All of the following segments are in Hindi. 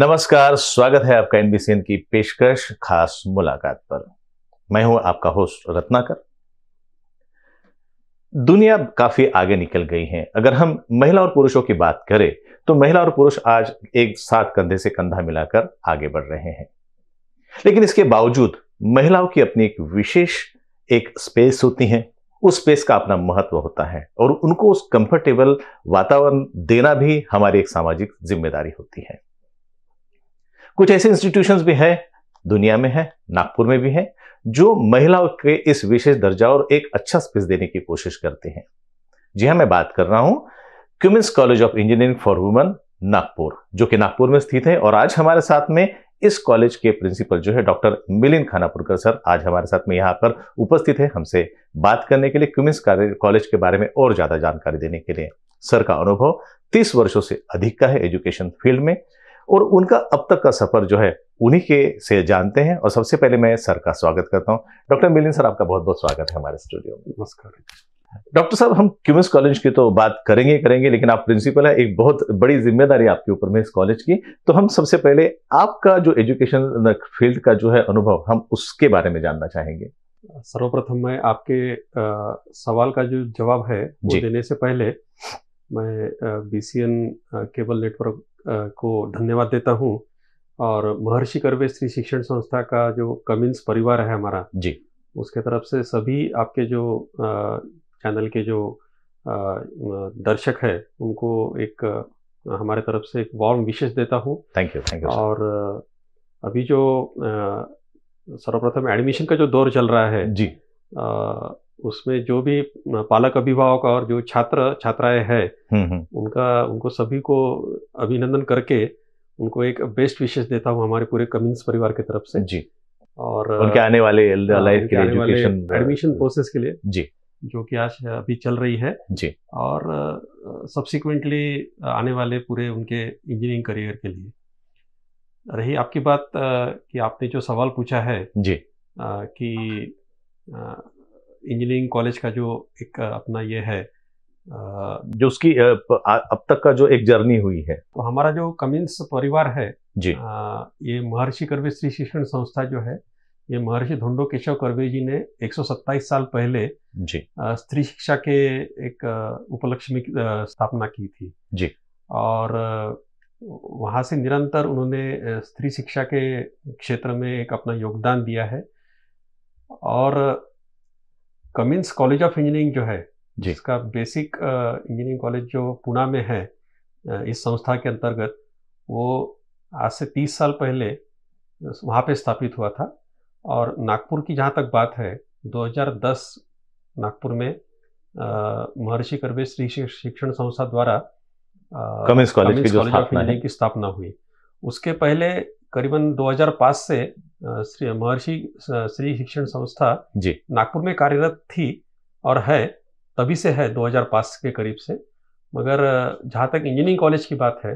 नमस्कार स्वागत है आपका एनबीसी की पेशकश खास मुलाकात पर मैं हूं आपका होस्ट रत्नाकर दुनिया काफी आगे निकल गई है अगर हम महिला और पुरुषों की बात करें तो महिला और पुरुष आज एक साथ कंधे से कंधा मिलाकर आगे बढ़ रहे हैं लेकिन इसके बावजूद महिलाओं की अपनी एक विशेष एक स्पेस होती है उस स्पेस का अपना महत्व होता है और उनको उस कंफर्टेबल वातावरण देना भी हमारी एक सामाजिक जिम्मेदारी होती है कुछ ऐसे इंस्टीट्यूशन भी हैं दुनिया में है नागपुर में भी है जो महिलाओं के इस विशेष दर्जा और एक अच्छा स्पेस देने की कोशिश करते हैं जी हाँ मैं बात कर रहा हूं Cummins college of engineering for women Nagpur जो कि नागपुर में स्थित है और आज हमारे साथ में इस कॉलेज के प्रिंसिपल जो है डॉक्टर मिलिन खानापुरकर सर आज हमारे साथ में यहाँ पर उपस्थित है हमसे बात करने के लिए क्यूमिंस कॉलेज के बारे में और ज्यादा जानकारी देने के लिए सर का अनुभव तीस वर्षों से अधिक का है एजुकेशन फील्ड में और उनका अब तक का सफर जो है उन्हीं के से जानते हैं और सबसे पहले मैं सर का स्वागत करता हूँ डॉक्टर मिलिन सर आपका बहुत बहुत स्वागत है हमारे स्टूडियो में नमस्कार डॉक्टर साहब हम क्यूमस कॉलेज की तो बात करेंगे करेंगे लेकिन आप प्रिंसिपल है एक बहुत बड़ी जिम्मेदारी आपके ऊपर में इस कॉलेज की तो हम सबसे पहले आपका जो एजुकेशन फील्ड का जो है अनुभव हम उसके बारे में जानना चाहेंगे सर्वप्रथम मैं आपके आ, सवाल का जो जवाब है वो देने से पहले मैं B C N cable network को धन्यवाद देता हूँ और महर्षि कर्वे स्त्री शिक्षण संस्था का जो कमिंस परिवार है हमारा जी उसके तरफ से सभी आपके जो चैनल के जो दर्शक है उनको एक हमारे तरफ से एक वार्म विशेष देता हूँ थैंक यू थैंक यू और अभी जो सर्वप्रथम एडमिशन का जो दौर चल रहा है जी उसमें जो भी पालक अभिभावक और जो छात्र छात्राएं हैं हम्म, हम्म। उनका उनको सभी को अभिनंदन करके उनको एक बेस्ट विशेष देता हूँ हमारे पूरे कमिंस परिवार की तरफ से जी और उनके आने वाले लाइफ हाँ, के एजुकेशन एडमिशन प्रोसेस के लिए जी जो कि आज अभी चल रही है जी और सब्सिक्वेंटली आने वाले पूरे उनके इंजीनियरिंग करियर के लिए रही आपकी बात कि आपने जो सवाल पूछा है जी कि इंजीनियरिंग कॉलेज का जो एक अपना ये है जो उसकी अब तक का जो एक जर्नी हुई है तो हमारा जो कमिंस परिवार है जी ये महर्षि करवे श्री शिक्षण संस्था जो है ये महर्षि धुंडो केशव करवे जी ने 127 साल पहले जी स्त्री शिक्षा के एक उपलक्ष्य में स्थापना की थी जी और वहाँ से निरंतर उन्होंने स्त्री शिक्षा के क्षेत्र में एक अपना योगदान दिया है और कमिंस कॉलेज ऑफ इंजीनियरिंग जो है जिसका बेसिक इंजीनियरिंग कॉलेज जो पुणे में है इस संस्था के अंतर्गत वो आज से तीस साल पहले वहाँ पे स्थापित हुआ था और नागपुर की जहाँ तक बात है 2010 नागपुर में महर्षि कर्वे श्री शिक्षण संस्था द्वारा कमिंस कॉलेज की स्थापना हुई उसके पहले करीबन 2005 से श्री महर्षि श्री शिक्षण संस्था जी नागपुर में कार्यरत थी और है तभी से है 2005 के करीब से मगर जहाँ तक इंजीनियरिंग कॉलेज की बात है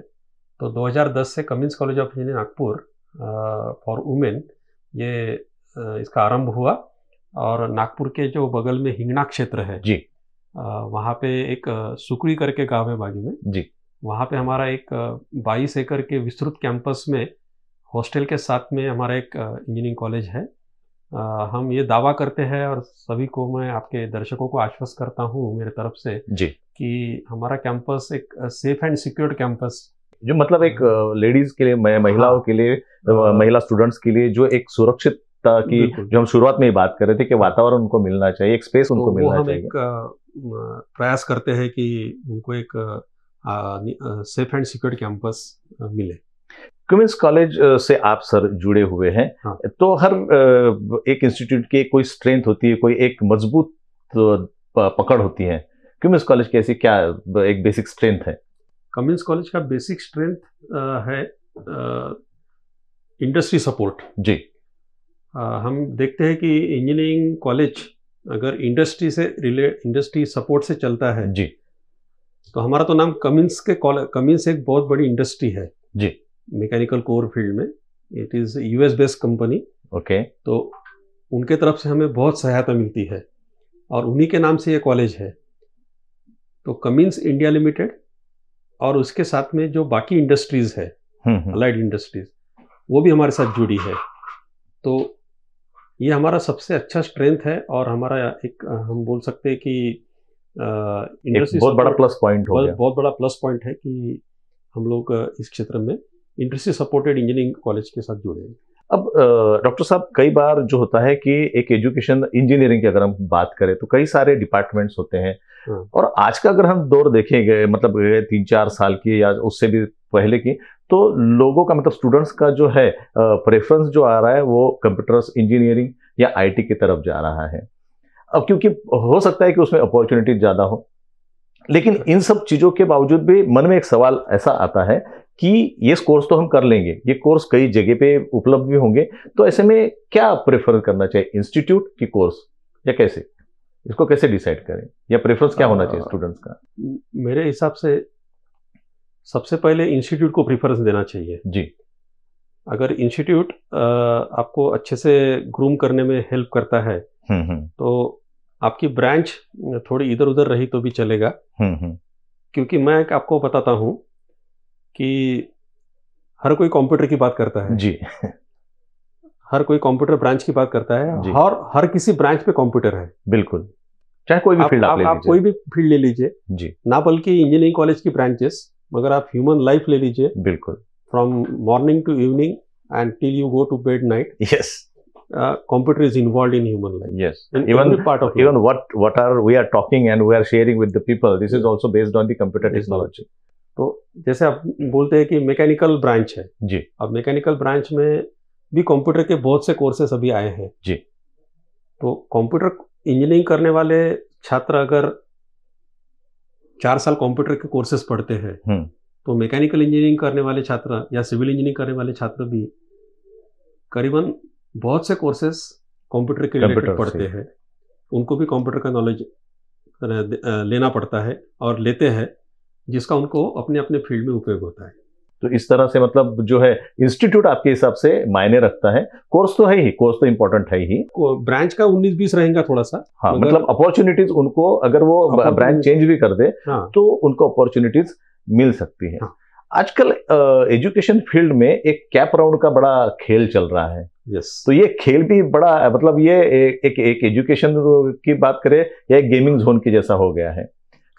तो 2010 से Cummins college of engineering Nagpur for women ये इसका आरंभ हुआ और नागपुर के जो बगल में हिंगना क्षेत्र है जी वहाँ पे एक सुकड़ी करके गांव है बाजू में जी वहाँ पे हमारा एक 22 एकड़ के विस्तृत कैंपस में हॉस्टल के साथ में हमारा एक इंजीनियरिंग कॉलेज है आ, हम ये दावा करते हैं और सभी को मैं आपके दर्शकों को आश्वस्त करता हूँ मेरे तरफ से जी कि हमारा कैंपस एक सेफ एंड सिक्योर कैंपस जो मतलब एक लेडीज के लिए महिलाओं हाँ। के लिए हाँ। महिला स्टूडेंट्स के लिए जो एक सुरक्षित की जो हम शुरुआत में ही बात कर रहे थे कि वातावरण उनको मिलना चाहिए एक स्पेस तो उनको तो मिलना हम चाहिए एक प्रयास करते हैं कि उनको एक सेफ एंड सिक्योर कैंपस मिले क्यूमिंस कॉलेज uh, से आप सर जुड़े हुए हैं हाँ। तो हर uh, एक इंस्टीट्यूट की कोई स्ट्रेंथ होती है कोई एक मजबूत uh, पकड़ होती है क्यूमिंस कॉलेज की ऐसी क्या एक बेसिक स्ट्रेंथ है कम्युनिस्ट कॉलेज का बेसिक स्ट्रेंथ है इंडस्ट्री सपोर्ट जी हम देखते हैं कि इंजीनियरिंग कॉलेज अगर इंडस्ट्री से रिले इंडस्ट्री सपोर्ट से चलता है जी तो हमारा तो नाम कमिंस के कॉलेज कमिंस एक बहुत बड़ी इंडस्ट्री है जी मैकेनिकल कोर फील्ड में it is US based company okay तो उनके तरफ से हमें बहुत सहायता मिलती है और उन्हीं के नाम से ये कॉलेज है तो कमिंस इंडिया लिमिटेड और उसके साथ में जो बाकी इंडस्ट्रीज है अलाइड इंडस्ट्रीज वो भी हमारे साथ जुड़ी है तो ये हमारा सबसे अच्छा स्ट्रेंथ है और हमारा एक हम बोल सकते हैं कि इंडस्ट्री बहुत बड़ा प्लस पॉइंट हो गया बहुत बड़ा प्लस पॉइंट है कि हम लोग इस क्षेत्र में इंडस्ट्री सपोर्टेड इंजीनियरिंग कॉलेज के साथ जुड़े अब डॉक्टर साहब कई बार जो होता है कि एक एजुकेशन इंजीनियरिंग की अगर हम बात करें तो कई सारे डिपार्टमेंट्स होते हैं हाँ। और आज का अगर हम दौर देखेंगे मतलब तीन चार साल की या उससे भी पहले की तो लोगों का मतलब स्टूडेंट्स का जो है प्रेफरेंस जो आ रहा है वो कंप्यूटर्स इंजीनियरिंग या आईटी की तरफ जा रहा है अब क्योंकि हो सकता है कि उसमें अपॉर्चुनिटी ज़्यादा हो लेकिन अच्छा। इन सब चीज़ों के बावजूद भी मन में एक सवाल ऐसा आता है कि ये कोर्स तो हम कर लेंगे ये कोर्स कई जगह पे उपलब्ध भी होंगे तो ऐसे में क्या प्रेफर करना चाहिए इंस्टीट्यूट की कोर्स या कैसे इसको कैसे डिसाइड करें या प्रेफरेंस क्या होना चाहिए स्टूडेंट्स हाँ। का मेरे हिसाब से सबसे पहले इंस्टीट्यूट को प्रेफरेंस देना चाहिए जी अगर इंस्टीट्यूट आपको अच्छे से ग्रूम करने में हेल्प करता है हम्म, हम्म। तो आपकी ब्रांच थोड़ी इधर उधर रही तो भी चलेगा हम्म, क्योंकि मैं आपको बताता हूँ कि हर कोई कंप्यूटर की बात करता है जी हर कोई कंप्यूटर ब्रांच की बात करता है और हर किसी ब्रांच पे कंप्यूटर है बिल्कुल चाहे कोई भी फील्ड आप, आप, आप कोई भी फील्ड ले लीजिए जी ना बल्कि इंजीनियरिंग कॉलेज की ब्रांचेस मगर आप ह्यूमन लाइफ ले लीजिए बिल्कुल from morning to evening and till you go to bed night yes computer is involve in human life yes even part of even what what are we are talking and we are sharing with the people this is also based on the computer technology तो जैसे आप बोलते हैं कि मैकेनिकल ब्रांच है जी अब मैकेनिकल ब्रांच में भी कंप्यूटर के बहुत से कोर्सेस अभी आए हैं जी तो कंप्यूटर इंजीनियरिंग करने वाले छात्र अगर चार साल कंप्यूटर के कोर्सेस पढ़ते हैं हम्म। तो मैकेनिकल इंजीनियरिंग करने वाले छात्र या सिविल इंजीनियरिंग करने वाले छात्र भी करीबन बहुत से कोर्सेस कंप्यूटर के रिलेटेड पढ़ते हैं उनको भी कंप्यूटर का नॉलेज लेना पड़ता है और लेते हैं जिसका उनको अपने अपने फील्ड में उपयोग होता है तो इस तरह से मतलब जो है इंस्टीट्यूट आपके हिसाब से मायने रखता है कोर्स तो है ही कोर्स तो इम्पोर्टेंट है ही ब्रांच का 19 बीस रहेगा थोड़ा सा हाँ मगर, मतलब अपॉर्चुनिटीज उनको अगर वो हाँ, ब्रांच चेंज भी कर दे हाँ, तो उनको अपॉर्चुनिटीज मिल सकती है हाँ, आजकल एजुकेशन फील्ड में एक कैप राउंड का बड़ा खेल चल रहा है यस तो ये खेल भी बड़ा मतलब ये एक एक एजुकेशन की बात करें या एक गेमिंग जोन की जैसा हो गया है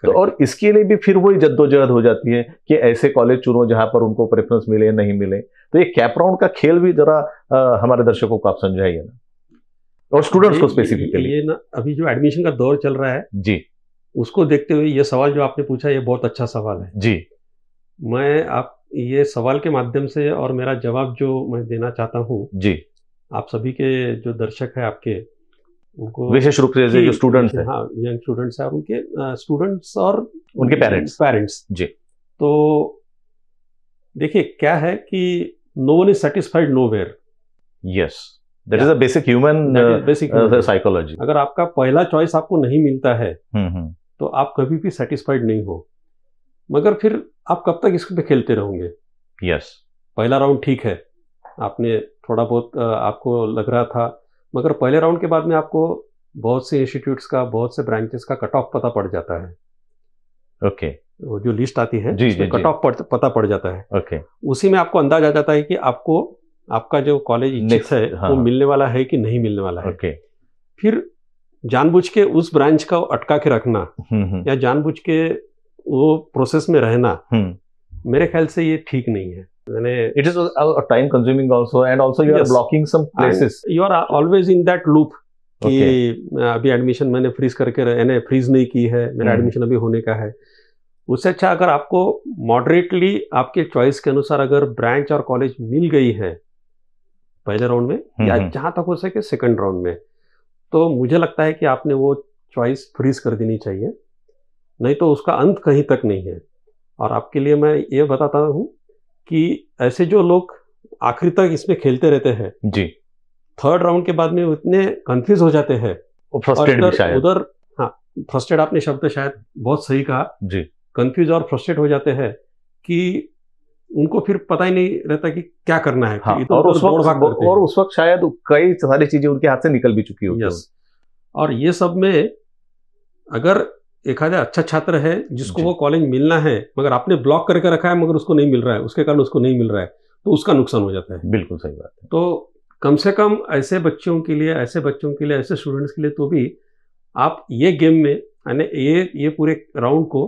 तो और इसके लिए भी फिर वही जद्दोजहद हो जाती है कि ऐसे कॉलेज चुनो जहां पर उनको प्रेफरेंस मिले नहीं मिले तो ये कैपराउंड का खेल भी जरा हमारे दर्शकों को आप समझाइए ना और स्टूडेंट्स को स्पेसिफिकली ये ना अभी जो एडमिशन का दौर चल रहा है जी उसको देखते हुए ये सवाल जो आपने पूछा ये बहुत अच्छा सवाल है जी मैं आप ये सवाल के माध्यम से और मेरा जवाब जो मैं देना चाहता हूँ जी आप सभी के जो दर्शक है आपके उनको विशेष रूप से जो स्टूडेंट्स हैं हाँ यंग स्टूडेंट्स हैं उनके स्टूडेंट्स और उनके पेरेंट्स पेरेंट्स जी तो देखिए क्या है कि no one is satisfied nowhere yes that is a basic human basic psychology अगर आपका पहला चॉइस आपको नहीं मिलता है हम्म, हम्म। तो आप कभी भी सेटिस्फाइड नहीं हो मगर फिर आप कब तक इसके पे खेलते रहोगे यस yes. पहला राउंड ठीक है आपने थोड़ा बहुत आपको लग रहा था मगर पहले राउंड के बाद में आपको बहुत से इंस्टीट्यूट्स का बहुत से ब्रांचेस का कट ऑफ पता पड़ जाता है ओके okay. वो जो लिस्ट आती है जी, जी, कट ऑफ पता पड़ जाता है ओके okay. उसी में आपको अंदाज आ जाता है कि आपको आपका जो कॉलेज इच्छित है हाँ, वो मिलने वाला है कि नहीं मिलने वाला है ओके okay. फिर जानबूझ के उस ब्रांच का अटका के रखना हम्म, हम्म। या जानबूझ के वो प्रोसेस में रहना हम्म। मेरे ख्याल से ये ठीक नहीं है It is a, a time consuming also, and also you yes. are blocking some places. And you are always in that loop. कि अभी एडमिशन मैंने फ्रीज करके मैंने फ्रीज नहीं की है मेरा एडमिशन hmm. अभी होने का है उससे अच्छा अगर आपको मॉडरेटली आपके चॉइस के अनुसार अगर ब्रांच और कॉलेज मिल गई है पहले राउंड में hmm, या hmm. जहां तक हो सके सेकंड राउंड में तो मुझे लगता है कि आपने वो चॉइस फ्रीज कर देनी चाहिए नहीं तो उसका अंत कहीं तक नहीं है और आपके लिए मैं ये बताता हूँ कि ऐसे जो लोग आखिर तक इसमें खेलते रहते हैं जी थर्ड राउंड के बाद में इतने कंफ्यूज हो जाते हैं उधर हाँ आपने शब्द शायद बहुत सही कहा जी कंफ्यूज और फ्रस्ट्रेट हो जाते हैं कि उनको फिर पता ही नहीं रहता कि क्या करना है हाँ, तो और, उस वक्त, और उस वक्त शायद कई सारी चीजें उनके हाथ से निकल भी चुकी होती और ये सब में अगर एखादा अच्छा छात्र है जिसको वो कॉलेज मिलना है मगर आपने ब्लॉक करके रखा है मगर उसको नहीं मिल रहा है उसके कारण उसको नहीं मिल रहा है तो उसका नुकसान हो जाता है बिल्कुल सही बात है तो कम से कम ऐसे बच्चों के लिए ऐसे बच्चों के लिए ऐसे स्टूडेंट्स के लिए तो भी आप ये गेम में यानी ये ये पूरे राउंड को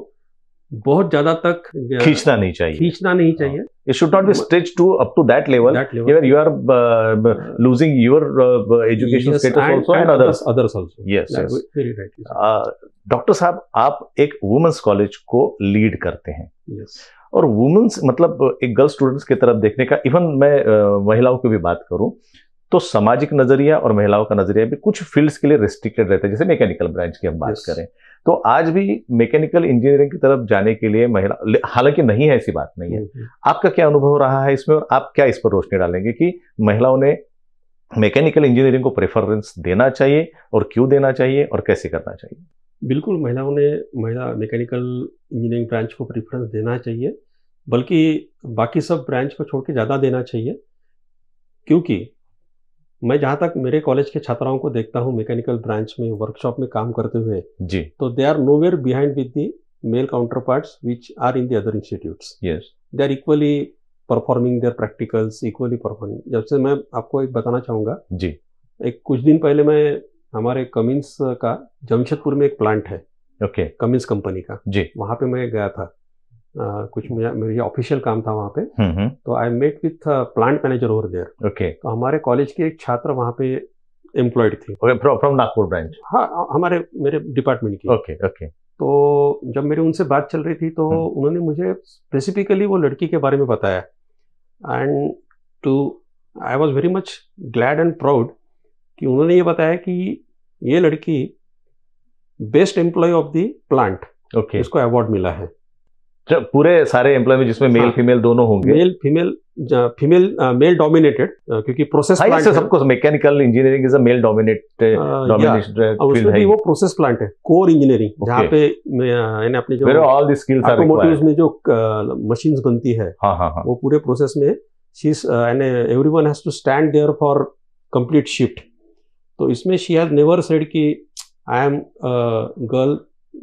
बहुत ज़्यादा तक खींचना नहीं चाहिए खींचना नहीं चाहिए हाँ। It should not be stretched to up to that level, that level. where you are uh, losing your uh, education yes, status and, also and, and others. others also. Yes, yes. Very right. Doctor साहब आप एक वुमेन्स कॉलेज को लीड करते हैं yes. और वुमेन्स मतलब एक गर्ल स्टूडेंट्स की तरफ देखने का इवन मैं महिलाओं की भी बात करूं तो सामाजिक नजरिया और महिलाओं का नजरिया भी कुछ फील्ड्स के लिए रिस्ट्रिक्टेड रहता है जैसे मैकेनिकल ब्रांच की हम बात yes. करें तो आज भी मैकेनिकल इंजीनियरिंग की तरफ जाने के लिए महिला हालांकि नहीं है ऐसी बात नहीं है हम्म, हम्म। आपका क्या अनुभव रहा है इसमें और आप क्या इस पर रोशनी डालेंगे कि महिलाओं ने मैकेनिकल इंजीनियरिंग को प्रेफरेंस देना चाहिए और क्यों देना चाहिए और कैसे करना चाहिए बिल्कुल महिलाओं ने महिला मैकेनिकल इंजीनियरिंग ब्रांच को प्रेफरेंस देना चाहिए बल्कि बाकी सब ब्रांच को छोड़ के ज़्यादा देना चाहिए क्योंकि मैं जहाँ तक मेरे कॉलेज के छात्राओं को देखता हूँ मैकेनिकल ब्रांच में वर्कशॉप में काम करते हुए जी तो they are nowhere behind with the male counterpart which are in the other institute they are equally performing their practicals equally performing जब से मैं आपको एक बताना चाहूंगा जी एक कुछ दिन पहले मैं हमारे कमिंस का जमशेदपुर में एक प्लांट है ओके कमिंस कंपनी का जी वहां पे मैं गया था कुछ मेरी ऑफिशियल काम था वहाँ पे हम्म, हम्म। तो I met with plant manager over there okay तो हमारे कॉलेज के एक छात्र वहाँ पे एम्प्लॉयड थी फ्रॉम नागपुर ब्रांच हाँ हमारे मेरे डिपार्टमेंट की ओके ओके तो जब मेरी उनसे बात चल रही थी तो हम्म। उन्होंने मुझे स्पेसिफिकली वो लड़की के बारे में बताया and too I was very much glad and proud कि उन्होंने ये बताया कि ये लड़की best employ of the plant okay इसको अवार्ड मिला है पूरे सारे एम्प्लॉय में जिसमें मेल हाँ, फीमेल दोनों होंगे male female female male dominated क्योंकि प्रोसेस हाँ, प्लांट है सबको mechanical engineering is a male dominated uh, उसमें भी वो प्रोसेस प्लांट है कोर इंजीनियरिंग जहाँ पे यानी अपने जो ऑल द स्किल्स ऑटोमोटिव्स में जो मशीन्स बनती है हाँ, हाँ, हाँ। वो पूरे प्रोसेस में she everyone has to stand there for complete shift तो इसमें शी हैज नेवर सेड कि I am girl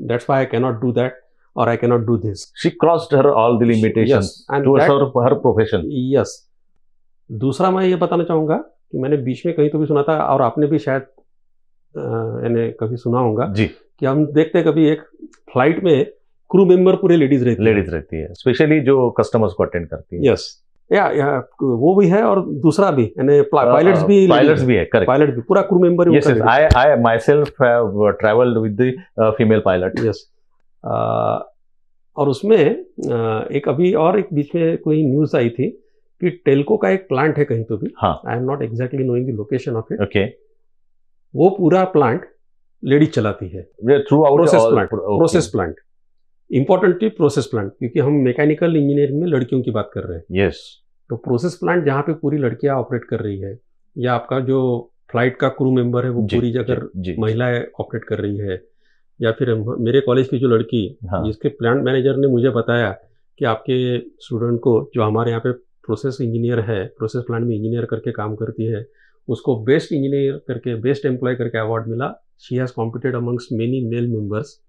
that's why I cannot do that or I cannot do this. She crossed her all the limitations yes, and towards that, her, her profession. Yes. दूसरा मैं ये बताना चाहूंगा कि मैंने बीच में कहीं तो भी सुना था और आपने भी शायद आ, कभी सुना होगा जी कि हम देखते हैं कभी एक फ्लाइट में क्रू मेंबर पूरे लेडीज रहती है लेडीज रहती है स्पेशली जो कस्टमर्स को अटेंड करती है यस या, या वो भी है और दूसरा भी यानी पायलट्स भी पायलट्स भी है करेक्ट पायलट भी पूरा crew member yes I I myself travelled with the female pilot yes और उसमें एक अभी और एक बीच में कोई न्यूज आई थी कि टेलको का एक प्लांट है कहीं तो भी I am not exactly knowing location of it okay वो पूरा प्लांट लेडीज चलाती है through process plant process plant importantly process plant क्योंकि हम मैकेनिकल इंजीनियरिंग में लड़कियों की बात कर रहे हैं यस yes. तो प्रोसेस प्लांट जहाँ पे पूरी लड़कियां ऑपरेट कर रही है या आपका जो फ्लाइट का क्रू मेंबर है वो पूरी जगह महिलाएं ऑपरेट कर रही है या फिर मेरे कॉलेज की जो लड़की हाँ। जिसके प्लांट मैनेजर ने मुझे बताया कि आपके स्टूडेंट को जो हमारे यहाँ पे प्रोसेस इंजीनियर है प्रोसेस प्लांट में इंजीनियर करके काम करती है उसको बेस्ट इंजीनियर करके बेस्ट एम्प्लॉय करके अवार्ड मिला she has competed amongst many male members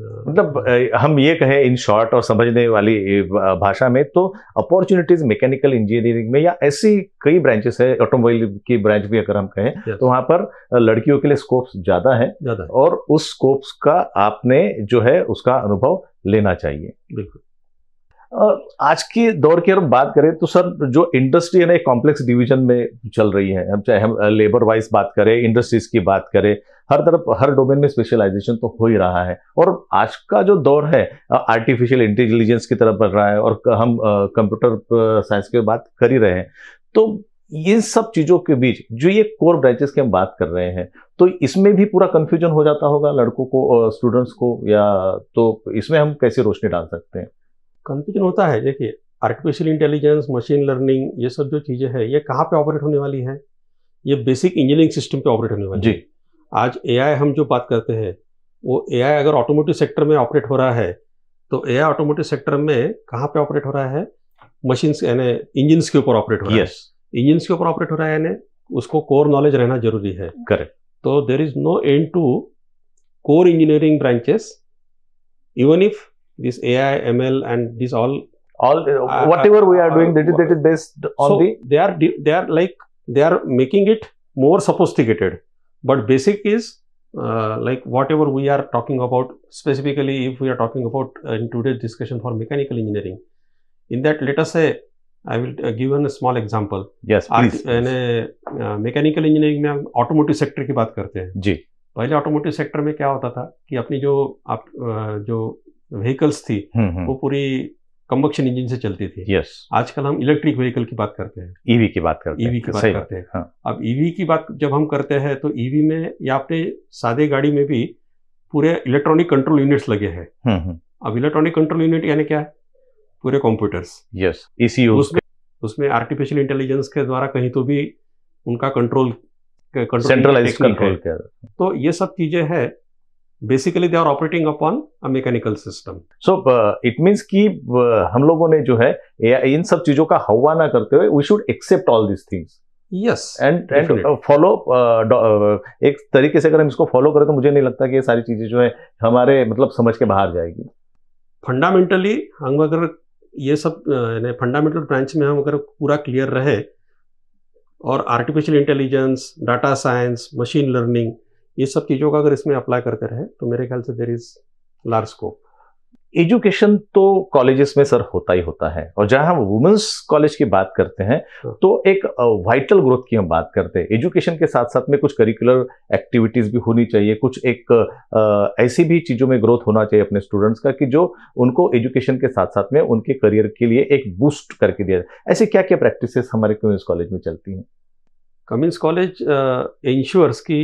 मतलब हम ये कहें इन शॉर्ट और समझने वाली भाषा में तो अपॉर्चुनिटीज मैकेनिकल इंजीनियरिंग में या ऐसी कई ब्रांचेस है ऑटोमोबाइल की ब्रांच भी अगर हम कहें तो वहाँ पर लड़कियों के लिए स्कोप्स ज़्यादा है और उस स्कोप्स का आपने जो है उसका अनुभव लेना चाहिए बिल्कुल आज के दौर की अगर बात करें तो सर जो इंडस्ट्री है ना एक कॉम्प्लेक्स डिवीजन में चल रही है हम चाहे हम लेबर वाइज बात करें इंडस्ट्रीज की बात करें हर तरफ हर डोमेन में स्पेशलाइजेशन तो हो ही रहा है और आज का जो दौर है आर्टिफिशियल इंटेलिजेंस की तरफ बढ़ रहा है और हम कंप्यूटर साइंस की बात कर ही रहे हैं तो इन सब चीज़ों के बीच जो ये कोर ब्रांचेस की हम बात कर रहे हैं तो इसमें भी पूरा कन्फ्यूजन हो जाता होगा लड़कों को स्टूडेंट्स को या तो इसमें हम कैसे रोशनी डाल सकते हैं कंफ्यूजन होता है देखिए आर्टिफिशियल इंटेलिजेंस मशीन लर्निंग ये सब जो चीज़ें हैं ये कहाँ पे ऑपरेट होने वाली है ये बेसिक इंजीनियरिंग सिस्टम पे ऑपरेट होने वाली जी आज ए हम जो बात करते हैं वो ए अगर ऑटोमोटिव सेक्टर में ऑपरेट हो रहा है तो ए ऑटोमोटिव सेक्टर में कहाँ पे ऑपरेट हो रहा है मशीन यानी इंजिन्स के ऊपर ऑपरेट हो रहा yes. है इंजिन्स के ऊपर ऑपरेट हो रहा है यानी उसको कोर नॉलेज रहना जरूरी है करेक्ट तो there is no end to core engineering branches even if this AI, ML, and this all. All uh, whatever we are doing, that is, that is based on so the. They are they are like they are making it more sophisticated, but basic is uh, like whatever we are talking about specifically if we are talking about uh, in today's discussion for mechanical engineering in that let us say i will uh, give you a small example yes please, please. mechanical engineering में हम automotive sector की बात करते हैं जी पहले automotive sector में क्या होता था कि अपनी जो आप जो व्हीकल्स थी हम्म, हम्म। वो पूरी कम्बक्शन इंजन से चलती थी यस आजकल हम इलेक्ट्रिक व्हीकल की बात करते हैं ईवी e की बात करते हैं ईवी e की बात करते हैं हाँ। अब ईवी e की बात जब हम करते हैं तो ईवी में या अपने सादे गाड़ी में भी पूरे इलेक्ट्रॉनिक कंट्रोल यूनिट्स लगे हैं हम्म, अब इलेक्ट्रॉनिक कंट्रोल यूनिट यानी क्या है पूरे कंप्यूटर्स यस इसी उसमें उसमें आर्टिफिशियल इंटेलिजेंस के द्वारा कहीं तो भी उनका कंट्रोल सेंट्रलाइज्ड कंट्रोल तो ये सब चीजें हैं basically they are operating upon a mechanical system so it means कि uh, हम लोगों ने जो है इन सब चीजों का हवा ना करते हुए we should accept all this things yes and and follow एक तरीके से अगर हम इसको फॉलो करें तो मुझे नहीं लगता कि ये सारी चीजें जो है हमारे मतलब समझ के बाहर जाएगी फंडामेंटली हम अगर ये सब फंडामेंटल uh, ब्रांच में हम अगर पूरा क्लियर रहे और artificial intelligence data science machine learning ये सब चीज़ों का अगर इसमें अप्लाई करते रहे तो मेरे ख्याल से there is large scope education तो कॉलेजेस में सर होता ही होता है और जहां हम वुमेंस कॉलेज की बात करते हैं हाँ। तो एक वाइटल ग्रोथ की हम बात करते हैं एजुकेशन के साथ साथ में कुछ करिकुलर एक्टिविटीज भी होनी चाहिए कुछ एक ऐसी भी चीज़ों में ग्रोथ होना चाहिए अपने स्टूडेंट्स का कि जो उनको एजुकेशन के साथ साथ में उनके करियर के लिए एक बूस्ट करके दिया जाए ऐसे क्या क्या प्रैक्टिसेस हमारे कम्युनिस्ट कॉलेज में चलती हैं कम्युनिस्ट कॉलेज इंश्योर्स की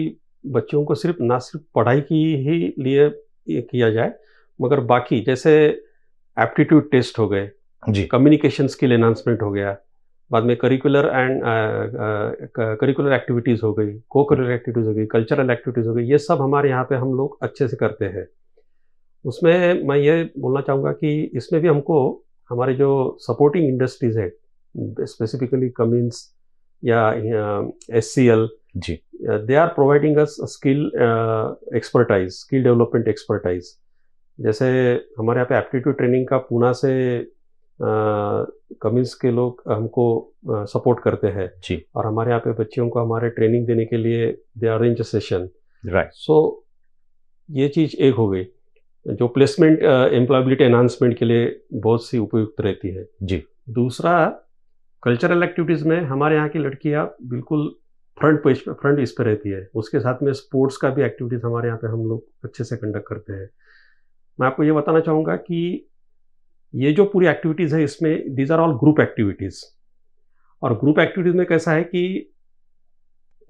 बच्चों को सिर्फ ना सिर्फ पढ़ाई की ही लिए किया जाए मगर बाकी जैसे एप्टीट्यूड टेस्ट हो गए जी कम्युनिकेशन स्किल एनहांसमेंट हो गया बाद में करिकुलर एंड करिकुलर एक्टिविटीज़ हो गई को करिकुलर एक्टिविटीज़ हो गई कल्चरल एक्टिविटीज़ हो गई ये सब हमारे यहाँ पे हम लोग अच्छे से करते हैं उसमें मैं ये बोलना चाहूँगा कि इसमें भी हमको हमारे जो सपोर्टिंग इंडस्ट्रीज़ है स्पेसिफिकली कमिन्स या S C L G they are providing us skill expertise skill development expertise जैसे हमारे यहाँ पे एप्टीट्यूड ट्रेनिंग का पूना से कमिंस uh, के लोग हमको सपोर्ट uh, करते हैं जी और हमारे यहाँ पे बच्चियों को हमारे ट्रेनिंग देने के लिए they arrange session right so ये चीज़ एक हो गई जो प्लेसमेंट एम्प्लॉयबिलिटी एनहांसमेंट के लिए बहुत सी उपयुक्त रहती है जी दूसरा कल्चरल एक्टिविटीज़ में हमारे यहाँ की लड़कियाँ बिल्कुल फ्रंट पेज पे फ्रंट इस पे रहती है उसके साथ में स्पोर्ट्स का भी एक्टिविटीज़ हमारे यहाँ पे हम लोग अच्छे से कंडक्ट करते हैं मैं आपको ये बताना चाहूँगा कि ये जो पूरी एक्टिविटीज़ है इसमें these are all group activities और ग्रुप एक्टिविटीज़ में कैसा है कि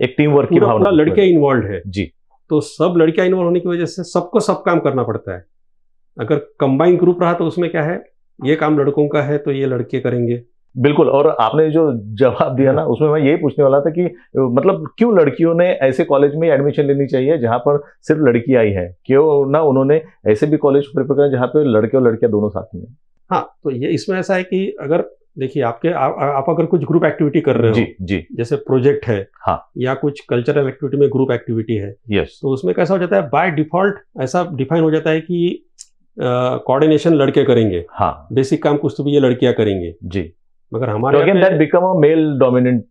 एक टीम वर्क की भावना लड़कियाँ इन्वॉल्व है जी तो सब लड़कियाँ इन्वॉल्व होने की वजह से सबको सब काम करना पड़ता है अगर कंबाइन ग्रुप रहा तो उसमें क्या है ये काम लड़कों का है तो ये लड़के करेंगे बिल्कुल और आपने जो जवाब दिया ना उसमें मैं यही पूछने वाला था कि मतलब क्यों लड़कियों ने ऐसे कॉलेज में एडमिशन लेनी चाहिए जहां पर सिर्फ लड़की आई है क्यों ना उन्होंने ऐसे भी कॉलेज प्रेफर करें जहाँ पर लड़के और लड़कियां दोनों साथ में हाँ तो ये इसमें ऐसा है कि अगर देखिए आपके आ, आप अगर कुछ ग्रुप एक्टिविटी कर रहे हो जी जी जैसे प्रोजेक्ट है हाँ या कुछ कल्चरल एक्टिविटी में ग्रुप एक्टिविटी है यस तो उसमें कैसा हो जाता है बाय डिफॉल्ट ऐसा डिफाइन हो जाता है कि कोऑर्डिनेशन लड़के करेंगे हाँ बेसिक काम कुछ तो भी ये लड़कियां करेंगे जी मगर हमारे that become a male dominant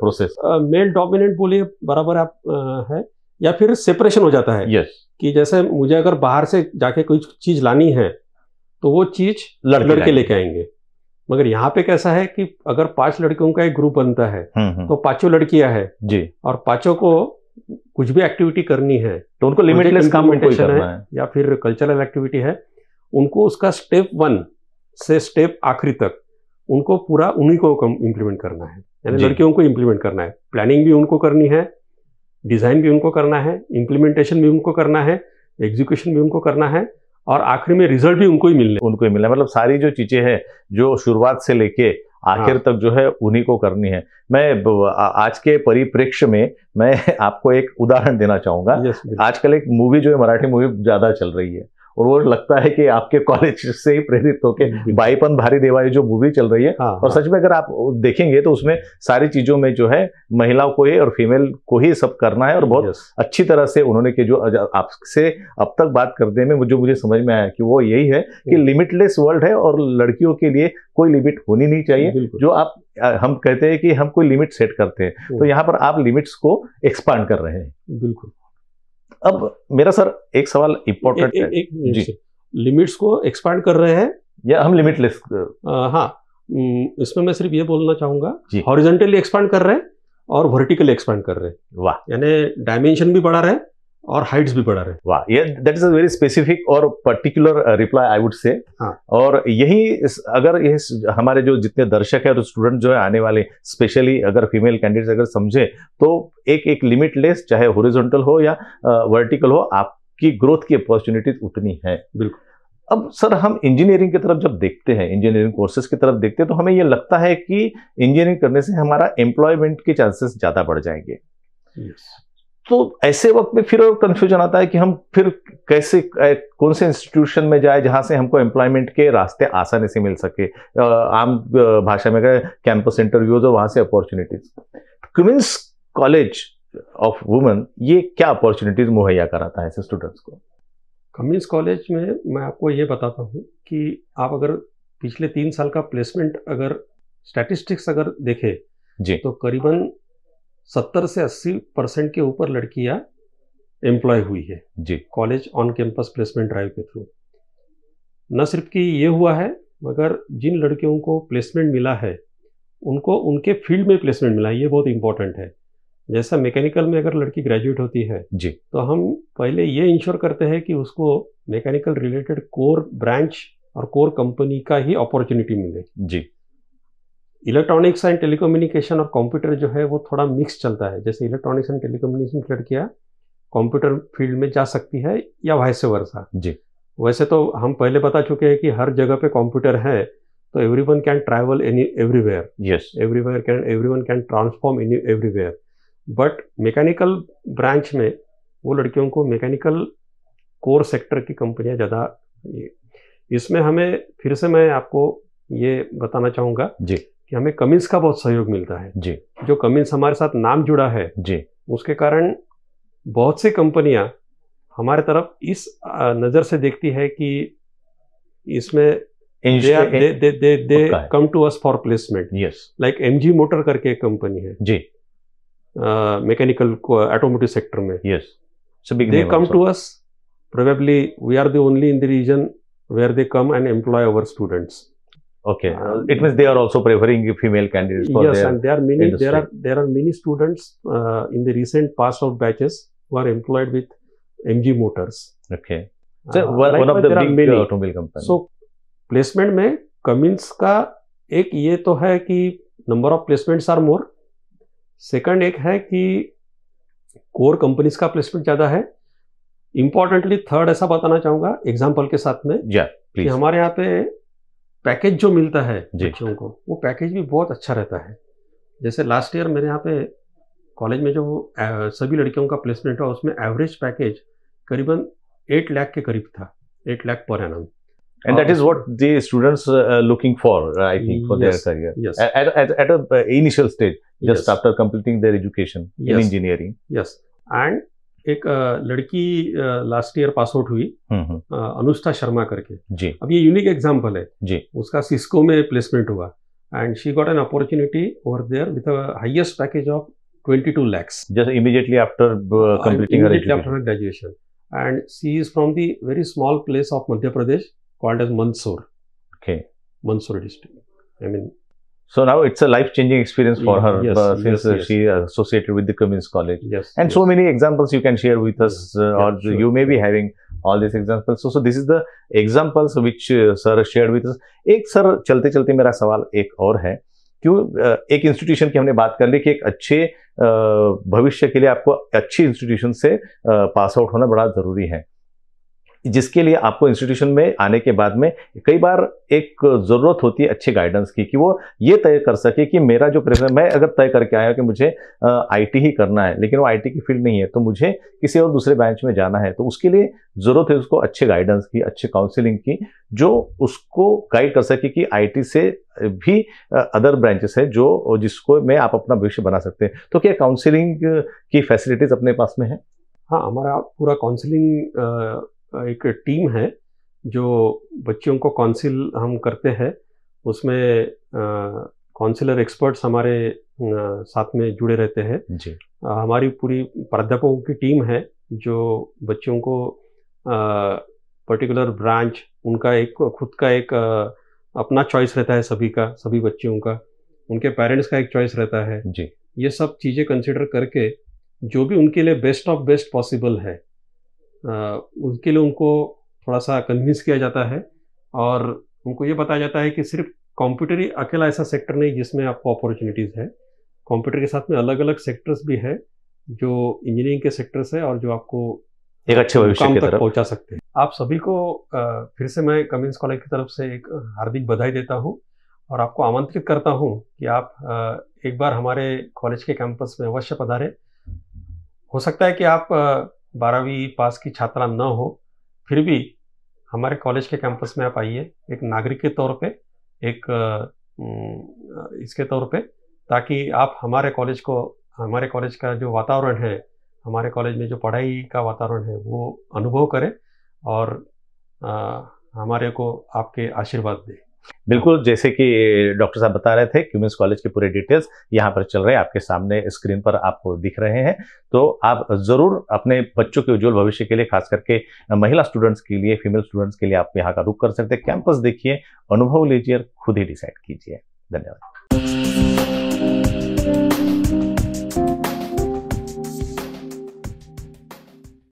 process male dominant बोलिए बराबर आप है या फिर सेपरेशन हो जाता है yes. कि जैसे मुझे अगर बाहर से जाके कोई चीज लानी है तो वो चीज लड़के, लड़के लेके आएंगे मगर यहाँ पे कैसा है कि अगर पांच लड़कियों का एक ग्रुप बनता है हम्म, हम्म। तो पांचों लड़कियां है जी और पांचों को कुछ भी एक्टिविटी करनी है तो उनको लिमिटलेस काम है या फिर कल्चरल एक्टिविटी है उनको उसका स्टेप वन से स्टेप आखिरी तक उनको पूरा उन्हीं को इम्प्लीमेंट करना है यानी लड़कियों को इम्प्लीमेंट करना है प्लानिंग भी उनको करनी है डिज़ाइन भी उनको करना है इम्प्लीमेंटेशन भी उनको करना है एग्जीक्यूशन भी उनको करना है और आखिर में रिजल्ट भी उनको ही मिलने उनको ही मिलना मतलब सारी जो चीज़ें हैं जो शुरुआत से लेके आखिर हाँ। तक जो है उन्हीं को करनी है मैं आज के परिप्रेक्ष्य में मैं आपको एक उदाहरण देना चाहूंगा आजकल एक मूवी जो है मराठी मूवी ज़्यादा चल रही है और वो लगता है कि आपके कॉलेज से ही प्रेरित होके बाईपन भारी देवाई जो मूवी चल रही है हाँ, और हाँ। सच में अगर आप देखेंगे तो उसमें सारी चीजों में जो है महिलाओं को ही और फीमेल को ही सब करना है और बहुत अच्छी तरह से उन्होंने के जो आपसे अब तक बात करने में जो मुझे समझ में आया कि वो यही है कि लिमिटलेस वर्ल्ड है और लड़कियों के लिए कोई लिमिट होनी नहीं चाहिए जो आप हम कहते हैं कि हम कोई लिमिट सेट करते हैं तो यहाँ पर आप लिमिट्स को एक्सपांड कर रहे हैं बिल्कुल अब मेरा सर एक सवाल इम्पोर्टेंट है एक जी लिमिट्स को एक्सपैंड कर रहे हैं या हम लिमिटलेस uh, हाँ इसमें मैं सिर्फ ये बोलना चाहूंगा हॉरिजेंटली एक्सपैंड कर रहे हैं और वर्टिकली एक्सपैंड कर रहे हैं वाह यानी डायमेंशन भी बढ़ा रहे हैं और हाइट्स भी बढ़ा रहे वाह ये that is a very specific और particular reply I would say और यही अगर ये हमारे जो जितने दर्शक है और स्टूडेंट जो है आने वाले स्पेशली अगर फीमेल कैंडिडेट अगर समझे तो एक एक लिमिटलेस चाहे होरिजोनटल हो या वर्टिकल uh, हो आपकी ग्रोथ की अपॉर्चुनिटीज उतनी है बिल्कुल अब सर हम इंजीनियरिंग की तरफ जब देखते हैं इंजीनियरिंग कोर्सेज की तरफ देखते हैं तो हमें ये लगता है कि इंजीनियरिंग करने से हमारा एम्प्लॉयमेंट के चांसेस ज़्यादा बढ़ जाएंगे yes. तो ऐसे वक्त में फिर कंफ्यूजन आता है कि हम फिर कैसे कौन से इंस्टीट्यूशन में जाए जहां से हमको एम्प्लॉयमेंट के रास्ते आसानी से मिल सके आम भाषा में कैंपस इंटरव्यूज और वहां से opportunities Queens college of women ये क्या अपॉर्चुनिटीज मुहैया कराता है ऐसे स्टूडेंट्स को कमिंस कॉलेज में मैं आपको ये बताता हूँ कि आप अगर पिछले तीन साल का प्लेसमेंट अगर स्टैटिस्टिक्स अगर देखें जी तो करीबन सत्तर से अस्सी परसेंट के ऊपर लड़कियां एम्प्लॉय हुई है जी college on campus placement drive के थ्रू न सिर्फ कि ये हुआ है मगर जिन लड़कियों को प्लेसमेंट मिला है उनको उनके फील्ड में प्लेसमेंट मिला है ये बहुत इंपॉर्टेंट है जैसा मैकेनिकल में अगर लड़की ग्रेजुएट होती है जी तो हम पहले ये इंश्योर करते हैं कि उसको मैकेनिकल रिलेटेड कोर ब्रांच और कोर कंपनी का ही अपॉर्चुनिटी मिले जी इलेक्ट्रॉनिक्स एंड टेलीकम्युनिकेशन और कंप्यूटर जो है वो थोड़ा मिक्स चलता है जैसे इलेक्ट्रॉनिक्स एंड टेलीकम्युनिकेशन की लड़कियाँ कंप्यूटर फील्ड में जा सकती है या वैसे वर्षा जी वैसे तो हम पहले बता चुके हैं कि हर जगह पे कंप्यूटर है तो everyone can travel any everywhere yes everywhere can everyone can transform any everywhere but mechanical branch में वो लड़कियों को मैकेनिकल कोर सेक्टर की कंपनियां ज़्यादा इसमें हमें फिर से मैं आपको ये बताना चाहूँगा जी कि हमें कमिंस का बहुत सहयोग मिलता है जी जो कमिंस हमारे साथ नाम जुड़ा है जी उसके कारण बहुत सी कंपनियां हमारे तरफ इस नज़र से देखती है कि इसमें they come to us for placement yes like MG motor करके एक कंपनी है जी मैकेनिकल ऑटोमोटिव सेक्टर में yes they come to us probably we are the only in the region where they come and employ our students Okay. uh, it means they are also preferring female candidates. for yes, their and there are many industry. there are there are many students uh, in the recent pass out batches who are employed with MG Motors. Okay. So uh, one, one of the big many. automobile companies. So placement mein cummins ka ek ye to hai ki number of placements are more second ek hai ki core companies का प्लेसमेंट ज़्यादा है इम्पॉर्टेंटली थर्ड ऐसा बताना चाहूंगा एग्जाम्पल के साथ में yeah, कि हमारे यहाँ पे पैकेज जो मिलता है बच्चों को वो पैकेज भी बहुत अच्छा रहता है जैसे लास्ट ईयर मेरे यहाँ पे कॉलेज में जो सभी लड़कियों का प्लेसमेंट हुआ उसमें एवरेज पैकेज करीबन एट लाख के करीब था एट लाख पर an and that is what the students are looking for i think for yes, their career yes. at, at, at a initial stage just yes. after completing their education yes. in engineering yes and एक लड़की लास्ट ईयर पास आउट हुई हम्म, हम्म। अनुष्ठा शर्मा करके जी अब ये यूनिक एग्जाम्पल है जी उसका सिस्को में प्लेसमेंट हुआ and she got an opportunity over there with highest package of twenty two lakhs just immediately after graduation and she is from the very small place of Madhya Pradesh called as Mandsaur okay Mandsaur district I mean So now it's a life-changing experience for yeah, her yes, uh, since yes, uh, yes. she associated with the Cummins College. Yes, and yes. so many examples you can share with us, uh, yeah, or sure. you may be having all these examples. So, so this is the examples which uh, sir shared with us. एक सर चलते चलते मेरा सवाल एक और है क्यों एक इंस्टीट्यूशन की हमने बात कर ली कि एक अच्छे भविष्य के लिए आपको अच्छी इंस्टीट्यूशन से पास आउट होना बड़ा जरूरी है जिसके लिए आपको इंस्टीट्यूशन में आने के बाद में कई बार एक ज़रूरत होती है अच्छे गाइडेंस की कि वो ये तय कर सके कि मेरा जो प्रेफरेंस मैं अगर तय करके आया कि मुझे आईटी ही करना है लेकिन वो आईटी की फील्ड नहीं है तो मुझे किसी और दूसरे ब्रांच में जाना है तो उसके लिए ज़रूरत है उसको अच्छे गाइडेंस की अच्छे काउंसिलिंग की जो उसको गाइड कर सके कि आई से भी अदर ब्रांचेस है जो जिसको में आप अपना भविष्य बना सकते हैं तो क्या काउंसिलिंग की फैसिलिटीज़ अपने पास में है हाँ हमारा पूरा काउंसिलिंग एक टीम है जो बच्चों को काउंसिल हम करते हैं उसमें काउंसिलर एक्सपर्ट्स हमारे साथ में जुड़े रहते हैं जी हमारी पूरी प्राध्यापकों की टीम है जो बच्चों को पर्टिकुलर ब्रांच उनका एक खुद का एक अपना चॉइस रहता है सभी का सभी बच्चों का उनके पेरेंट्स का एक चॉइस रहता है जी ये सब चीज़ें कंसिडर करके जो भी उनके लिए बेस्ट ऑफ बेस्ट पॉसिबल है उनके लिए उनको थोड़ा सा कन्विंस किया जाता है और उनको ये बताया जाता है कि सिर्फ कंप्यूटर ही अकेला ऐसा सेक्टर नहीं जिसमें आपको अपॉर्चुनिटीज़ है कंप्यूटर के साथ में अलग अलग सेक्टर्स भी है जो इंजीनियरिंग के सेक्टर्स है और जो आपको एक अच्छे भविष्य की तरफ पहुंचा सकते हैं आप सभी को फिर से मैं कमिंस कॉलेज की तरफ से एक हार्दिक बधाई देता हूं और आपको आमंत्रित करता हूं कि आप एक बार हमारे कॉलेज के कैंपस में अवश्य पधारें हो सकता है कि आप बारहवीं पास की छात्रा न हो फिर भी हमारे कॉलेज के कैंपस में आप आइए एक नागरिक के तौर पे एक इसके तौर पे ताकि आप हमारे कॉलेज को हमारे कॉलेज का जो वातावरण है हमारे कॉलेज में जो पढ़ाई का वातावरण है वो अनुभव करें और आ, हमारे को आपके आशीर्वाद दें बिल्कुल जैसे कि डॉक्टर साहब बता रहे थे क्यूमेंस कॉलेज के पूरे डिटेल्स यहाँ पर चल रहे हैं आपके सामने स्क्रीन पर आपको दिख रहे हैं तो आप ज़रूर अपने बच्चों के उज्जवल भविष्य के लिए खास करके महिला स्टूडेंट्स के लिए फीमेल स्टूडेंट्स के लिए आप यहाँ का रुख कर सकते हैं कैंपस देखिए अनुभव लीजिए खुद ही डिसाइड कीजिए धन्यवाद